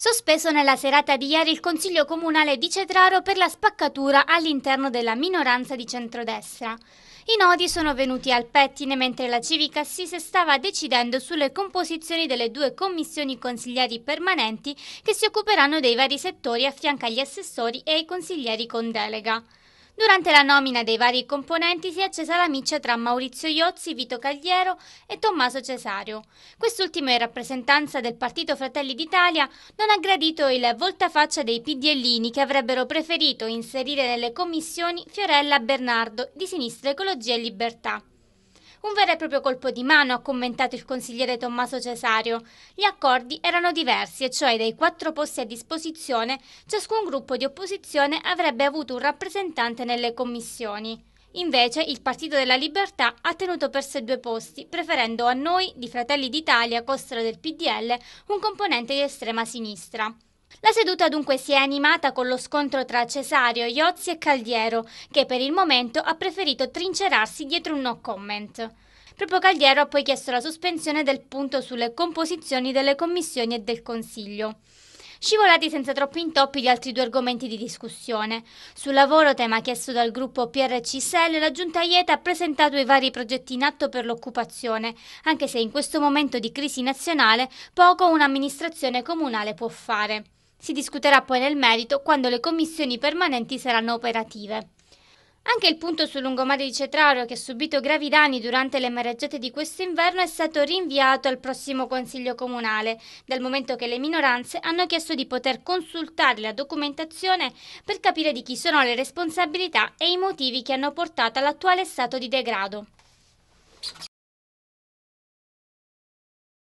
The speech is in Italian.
Sospeso nella serata di ieri il Consiglio Comunale di Cetraro per la spaccatura all'interno della minoranza di centrodestra. I nodi sono venuti al pettine mentre la civica assise stava decidendo sulle composizioni delle due commissioni consiglieri permanenti che si occuperanno dei vari settori a agli assessori e ai consiglieri con delega. Durante la nomina dei vari componenti si è accesa la miccia tra Maurizio Iozzi, Vito Cagliero e Tommaso Cesario. Quest'ultimo in rappresentanza del partito Fratelli d'Italia non ha gradito il voltafaccia dei PDLini che avrebbero preferito inserire nelle commissioni Fiorella Bernardo di Sinistra Ecologia e Libertà. Un vero e proprio colpo di mano, ha commentato il consigliere Tommaso Cesario. Gli accordi erano diversi, e cioè dei quattro posti a disposizione, ciascun gruppo di opposizione avrebbe avuto un rappresentante nelle commissioni. Invece il Partito della Libertà ha tenuto per sé due posti, preferendo a noi, di Fratelli d'Italia, Costra del PDL, un componente di estrema sinistra. La seduta dunque si è animata con lo scontro tra Cesario, Iozzi e Caldiero, che per il momento ha preferito trincerarsi dietro un no comment. Proprio Caldiero ha poi chiesto la sospensione del punto sulle composizioni delle commissioni e del Consiglio. Scivolati senza troppi intoppi gli altri due argomenti di discussione. Sul lavoro, tema chiesto dal gruppo PRC-SEL, la Giunta Ieta ha presentato i vari progetti in atto per l'occupazione, anche se in questo momento di crisi nazionale poco un'amministrazione comunale può fare. Si discuterà poi nel merito quando le commissioni permanenti saranno operative. Anche il punto sul lungomare di Cetrario, che ha subito gravi danni durante le mareggiate di questo inverno, è stato rinviato al prossimo Consiglio Comunale, dal momento che le minoranze hanno chiesto di poter consultare la documentazione per capire di chi sono le responsabilità e i motivi che hanno portato all'attuale stato di degrado.